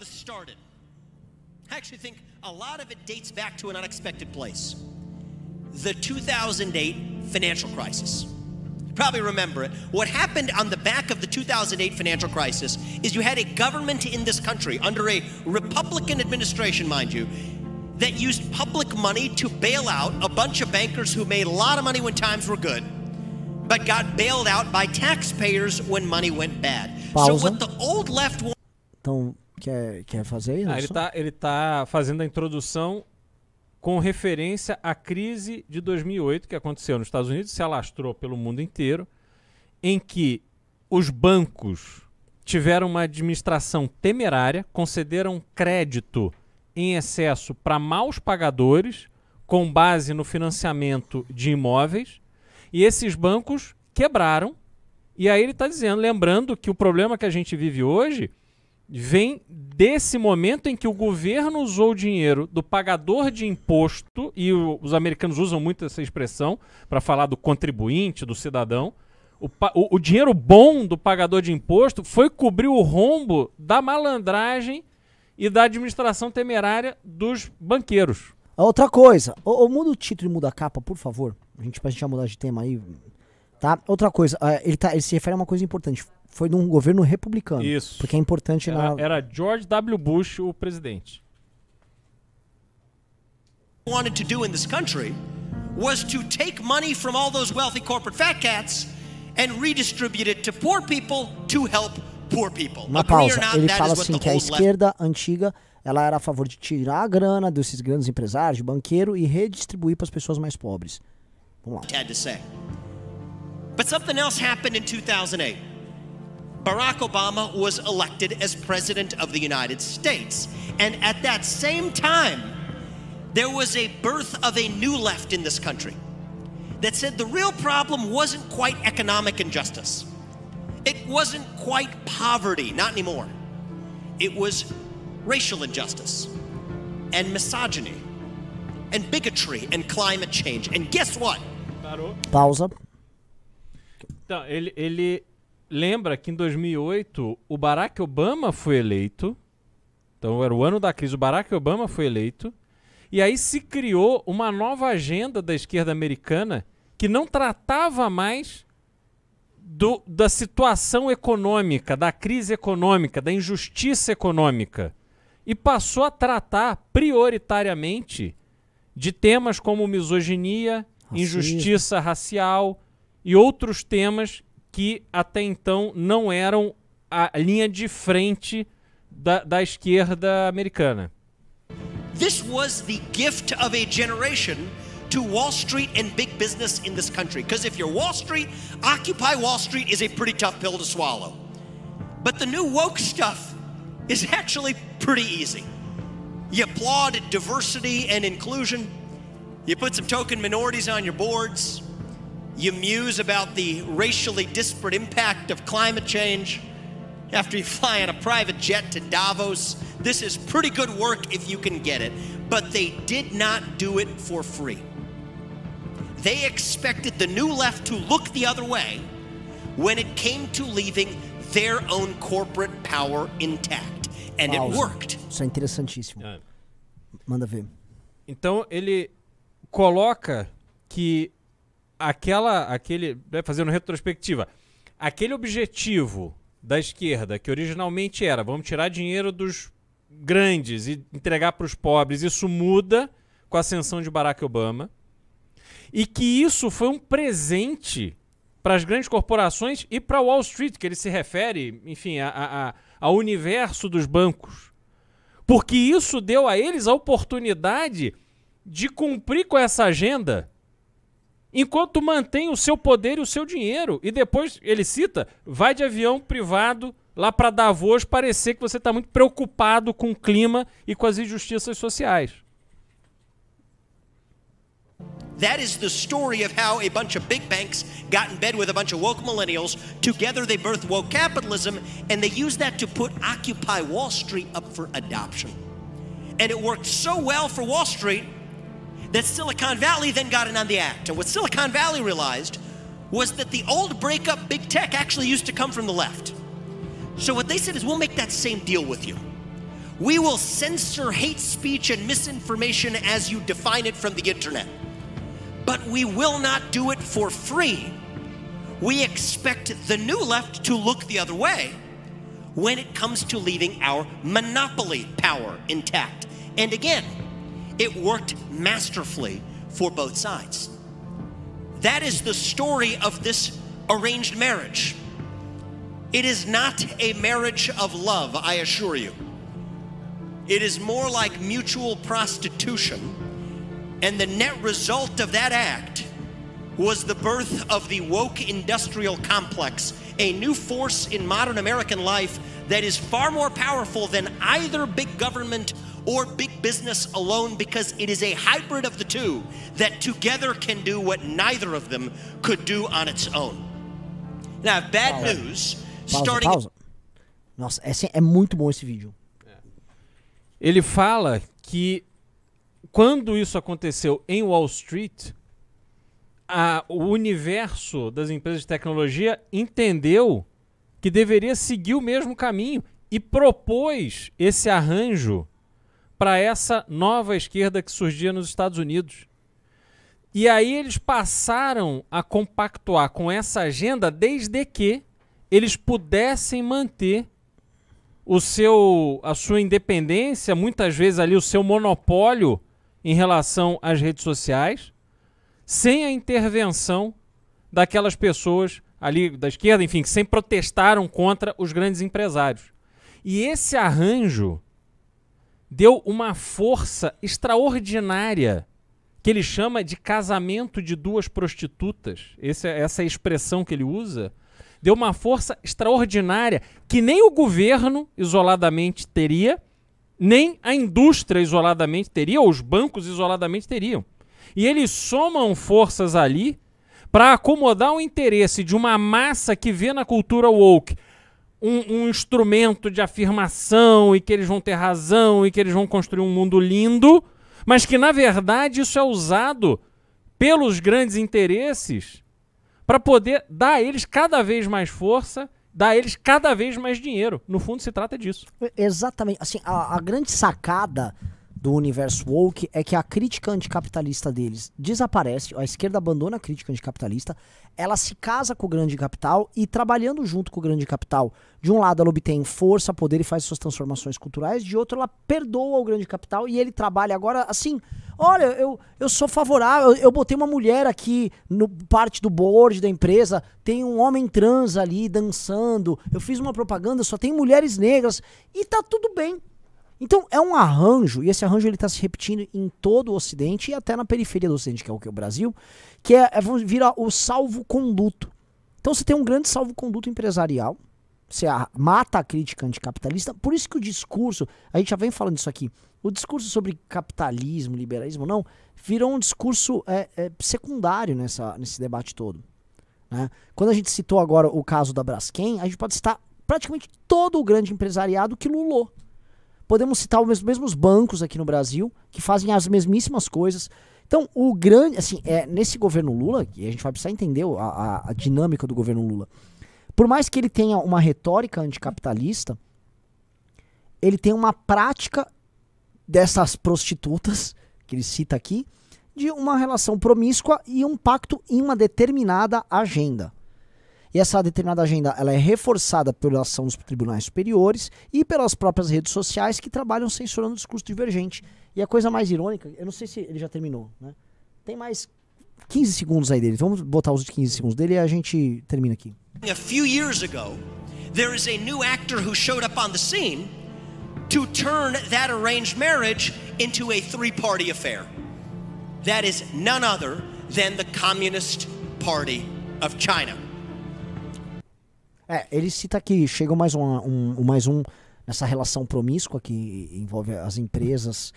this started. I actually think a lot of it dates back to an unexpected place the 2008 financial crisis. You probably remember it. What happened on the back of the 2008 financial crisis is you had a government in this country, under a Republican administration, mind you, that used public money to bail out a bunch of bankers who made a lot of money when times were good, but got bailed out by taxpayers when money went bad. Pausa. So what the old left. Então, Quer, quer fazer isso? Ah, ele, tá, ele tá fazendo a introdução com referência à crise de 2008 que aconteceu nos Estados Unidos, se alastrou pelo mundo inteiro, em que os bancos tiveram uma administração temerária, concederam crédito em excesso para maus pagadores, com base no financiamento de imóveis, e esses bancos quebraram. E aí ele está dizendo, lembrando que o problema que a gente vive hoje vem desse momento em que o governo usou o dinheiro do pagador de imposto, e o, os americanos usam muito essa expressão para falar do contribuinte, do cidadão. O, o, o, dinheiro bom do pagador de imposto foi cobrir o rombo da malandragem e da administração temerária dos banqueiros. Ah, outra coisa, o ou muda o título e muda a capa, por favor. A gente, pra gente já mudar de tema aí. Tá? Outra coisa, ah, ele, tá, ele se refere a uma coisa importante foi de um governo republicano. Isso. Porque é importante era, na... era George W. Bush o presidente. Wanted to do in this country was to take money from all those wealthy corporate fat cats and redistribute it to poor people to help poor people. Uma pausa. Ele fala assim que a esquerda antiga ela era a favor de tirar a grana desses grandes empresários, de banqueiro e redistribuir para as pessoas mais pobres. Vamos lá. But something else happened in 2008. Barack Obama was elected as President of the United States. And at that same time, there was a birth of a new left in this country that said the real problem wasn't quite economic injustice, it wasn't quite poverty, not anymore. It was racial injustice and misogyny and bigotry and climate change. And guess what? Pausa. Então, ele, ele lembra que em 2008 o Barack Obama foi eleito. Então era o ano da crise. O Barack Obama foi eleito. E aí se criou uma nova agenda da esquerda americana que não tratava mais do, da situação econômica, da crise econômica, da injustiça econômica. E passou a tratar prioritariamente de temas como misoginia, Racismo. injustiça racial e outros temas que até então não eram a linha de frente da, da esquerda americana. This was the gift of a generation to Wall Street and big business in this country. Because if you're Wall Street, Occupy Wall Street is a pretty tough pill to swallow. But the new woke stuff is actually pretty easy. You applaud diversity and inclusion, you put some token minorities on your boards, you muse about the racially disparate impact of climate change after you fly in a private jet to Davos. This is pretty good work if you can get it. But they did not do it for free. They expected the new left to look the other way when it came to leaving their own corporate power intact. And it worked. Isso é interessantíssimo. Manda ver. Então ele coloca que aquela, aquele, né, fazendo retrospectiva, aquele objetivo da esquerda que originalmente era vamos tirar dinheiro dos grandes e entregar para os pobres, isso muda com a ascensão de Barack Obama e que isso foi um presente para as grandes corporações e para Wall Street, que ele se refere, enfim, a, a, ao universo dos bancos. Porque isso deu a eles a oportunidade de cumprir com essa agenda enquanto mantém o seu poder e o seu dinheiro. E depois, ele cita, vai de avião privado lá para Davos parecer que você está muito preocupado com o clima e com as injustiças sociais. That is the story of how a bunch of big banks got in bed with a bunch of woke millennials. Together they birthed woke capitalism and they used that to put Occupy Wall Street up for adoption. And it worked so well for Wall Street that Silicon Valley then got in on the act. And what Silicon Valley realized was that the old breakup big tech actually used to come from the left. So what they said is, we'll make that same deal with you. We will censor hate speech and misinformation as you define it from the internet. But we will not do it for free. We expect the new left to look the other way when it comes to leaving our monopoly power intact. And again, it worked masterfully for both sides. That is the story of this arranged marriage. It is not a marriage of love, I assure you. It is more like mutual prostitution. And the net result of that act was the birth of the woke industrial complex, a new force in modern American life that is far more powerful than either big government or big business alone because it is a hybrid of the two that together can do what neither of them could do on its own. Now, bad pausa. news. Pausa, starting. Pausa. Nossa, é, é muito bom esse vídeo. É. Ele fala que quando isso aconteceu em Wall Street, a, o universo das empresas de tecnologia entendeu que deveria seguir o mesmo caminho e propôs esse arranjo para essa nova esquerda que surgia nos Estados Unidos. E aí eles passaram a compactuar com essa agenda desde que eles pudessem manter o seu a sua independência, muitas vezes ali o seu monopólio em relação às redes sociais, sem a intervenção daquelas pessoas ali da esquerda, enfim, que sempre protestaram contra os grandes empresários. E esse arranjo deu uma força extraordinária que ele chama de casamento de duas prostitutas. Esse, é, essa é a expressão que ele usa. Deu uma força extraordinária que nem o governo isoladamente teria, nem a indústria isoladamente teria, ou os bancos isoladamente teriam. E eles somam forças ali para acomodar o interesse de uma massa que vê na cultura woke um, um, instrumento de afirmação e que eles vão ter razão e que eles vão construir um mundo lindo, mas que na verdade isso é usado pelos grandes interesses para poder dar a eles cada vez mais força, dar a eles cada vez mais dinheiro. No fundo, se trata disso. Exatamente. Assim, a, a grande sacada do universo woke é que a crítica anticapitalista deles desaparece, a esquerda abandona a crítica anticapitalista, ela se casa com o grande capital e trabalhando junto com o grande capital, de um lado ela obtém força, poder e faz suas transformações culturais, de outro ela perdoa o grande capital e ele trabalha agora assim, olha, eu, eu sou favorável, eu, eu botei uma mulher aqui no parte do board da empresa, tem um homem trans ali dançando, eu fiz uma propaganda, só tem mulheres negras e tá tudo bem. Então é um arranjo, e esse arranjo ele está se repetindo em todo o Ocidente e até na periferia do Ocidente, que é o que é o Brasil, que é, é vira o salvo-conduto. Então você tem um grande salvo-conduto empresarial, você mata a crítica anticapitalista, por isso que o discurso, a gente já vem falando isso aqui, o discurso sobre capitalismo, liberalismo, não, virou um discurso é, é, secundário nessa, nesse debate todo. Né? Quando a gente citou agora o caso da Braskem, a gente pode citar praticamente todo o grande empresariado que lulou. Podemos citar os mesmos bancos aqui no Brasil que fazem as mesmíssimas coisas. Então, o grande, assim, é nesse governo Lula, e a gente vai precisar entender a, a, a dinâmica do governo Lula. Por mais que ele tenha uma retórica anticapitalista, ele tem uma prática dessas prostitutas que ele cita aqui, de uma relação promíscua e um pacto em uma determinada agenda. E essa determinada agenda ela é reforçada pela ação dos tribunais superiores e pelas próprias redes sociais que trabalham censurando o discurso divergente. E a coisa mais irônica, eu não sei se ele já terminou, né? Tem mais 15 segundos aí dele. Vamos botar os 15 segundos dele e a gente termina aqui. A few years ago, there is a new actor who showed up on the scene to turn that arranged marriage into a three-party affair. That is none other than the Communist Party of China. É, ele cita que chega mais um, um, mais um nessa relação promíscua que envolve as empresas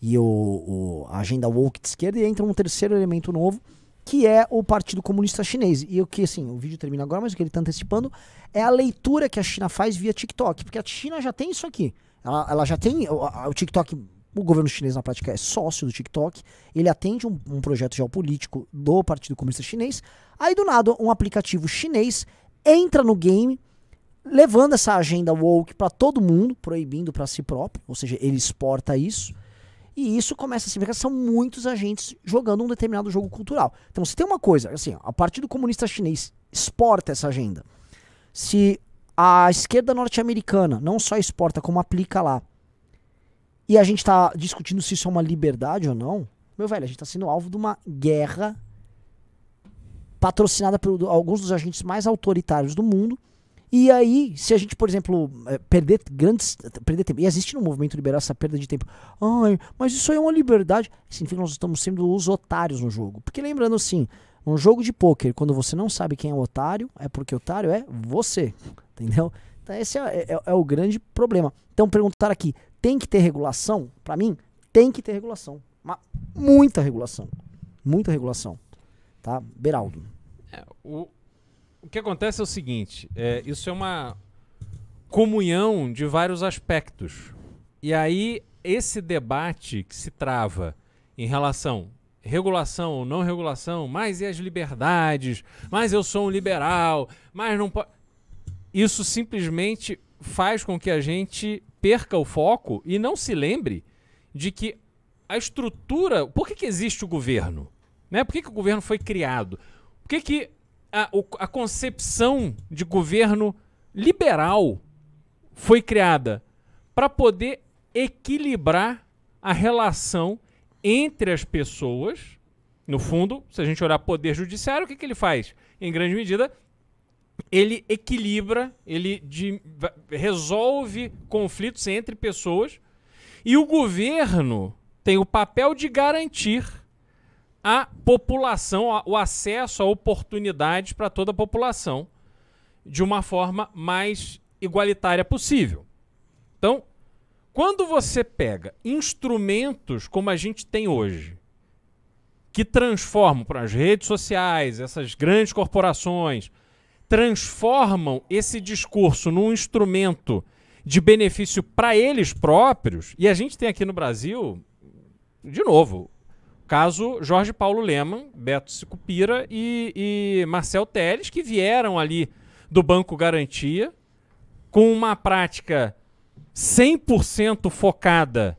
e o, o a agenda woke de esquerda e entra um terceiro elemento novo que é o Partido Comunista Chinês. E o que, assim, o vídeo termina agora, mas o que ele está antecipando é a leitura que a China faz via TikTok, porque a China já tem isso aqui. Ela, ela já tem o, o TikTok o governo chinês, na prática, é sócio do TikTok. Ele atende um, um, projeto geopolítico do Partido Comunista Chinês. Aí, do nada, um aplicativo chinês entra no game levando essa agenda woke para todo mundo, proibindo para si próprio, ou seja, ele exporta isso. E isso começa a se ver que são muitos agentes jogando um determinado jogo cultural. Então, se tem uma coisa, assim, a Partido Comunista Chinês exporta essa agenda. Se a esquerda norte-americana não só exporta, como aplica lá. E a gente está discutindo se isso é uma liberdade ou não. Meu velho, a gente está sendo alvo de uma guerra patrocinada por alguns dos agentes mais autoritários do mundo. E aí, se a gente, por exemplo, eh, perder grandes. perder tempo. E existe no movimento liberal essa perda de tempo. Ai, mas isso aí é uma liberdade. Significa que nós estamos sendo os otários no jogo. Porque lembrando assim, um jogo de pôquer, quando você não sabe quem é o otário, é porque o otário é você. Entendeu? Então esse é, é, é o grande problema. Então perguntar aqui, tem que ter regulação? Para mim, tem que ter regulação. Mas muita regulação. Muita regulação tá? Beraldo. É, o, o que acontece é o seguinte: é, isso é uma comunhão de vários aspectos. E aí, esse debate que se trava em relação regulação ou não regulação, mas e as liberdades, mas eu sou um liberal, mas não pode. Isso simplesmente faz com que a gente perca o foco e não se lembre de que a estrutura. Por que, que existe o governo? Né? Por que, que o governo foi criado? Por que, que a, a concepção de governo liberal foi criada? Para poder equilibrar a relação entre as pessoas. No fundo, se a gente olhar poder judiciário, o que, que ele faz? Em grande medida, ele equilibra, ele de, resolve conflitos entre pessoas. E o governo tem o papel de garantir a população, o acesso a oportunidades para toda a população de uma forma mais igualitária possível. Então, quando você pega instrumentos como a gente tem hoje, que transformam para as redes sociais, essas grandes corporações, transformam esse discurso num instrumento de benefício para eles próprios, e a gente tem aqui no Brasil, de novo, Caso Jorge Paulo Leman, Beto Sicupira e, e Marcel Teles, que vieram ali do Banco Garantia com uma prática 100% focada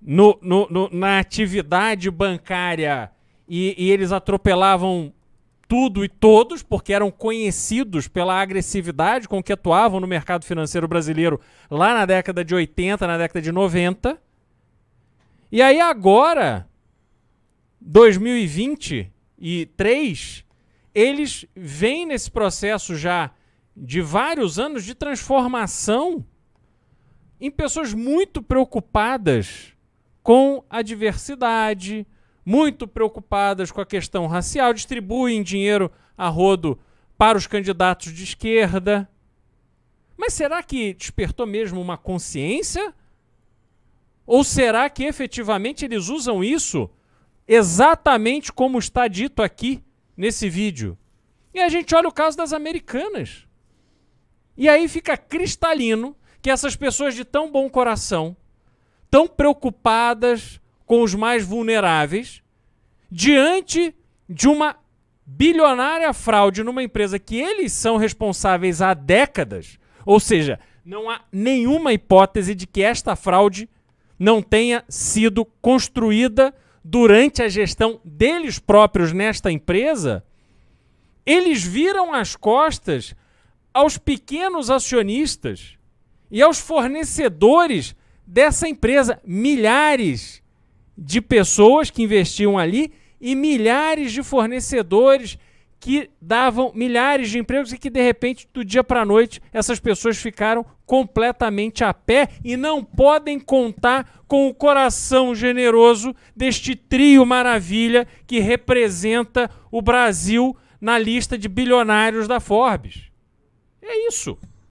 no, no, no, na atividade bancária e, e eles atropelavam tudo e todos, porque eram conhecidos pela agressividade com que atuavam no mercado financeiro brasileiro lá na década de 80, na década de 90. E aí agora 2023, eles vêm nesse processo já de vários anos de transformação em pessoas muito preocupadas com a diversidade, muito preocupadas com a questão racial, distribuem dinheiro a rodo para os candidatos de esquerda. Mas será que despertou mesmo uma consciência? Ou será que efetivamente eles usam isso exatamente como está dito aqui nesse vídeo. E a gente olha o caso das americanas. E aí fica cristalino que essas pessoas de tão bom coração, tão preocupadas com os mais vulneráveis, diante de uma bilionária fraude numa empresa que eles são responsáveis há décadas, ou seja, não há nenhuma hipótese de que esta fraude não tenha sido construída durante a gestão deles próprios nesta empresa, eles viram as costas aos pequenos acionistas e aos fornecedores dessa empresa. Milhares de pessoas que investiam ali e milhares de fornecedores que davam milhares de empregos e que de repente, do dia para a noite, essas pessoas ficaram completamente a pé e não podem contar com o coração generoso deste trio maravilha que representa o Brasil na lista de bilionários da Forbes. É isso.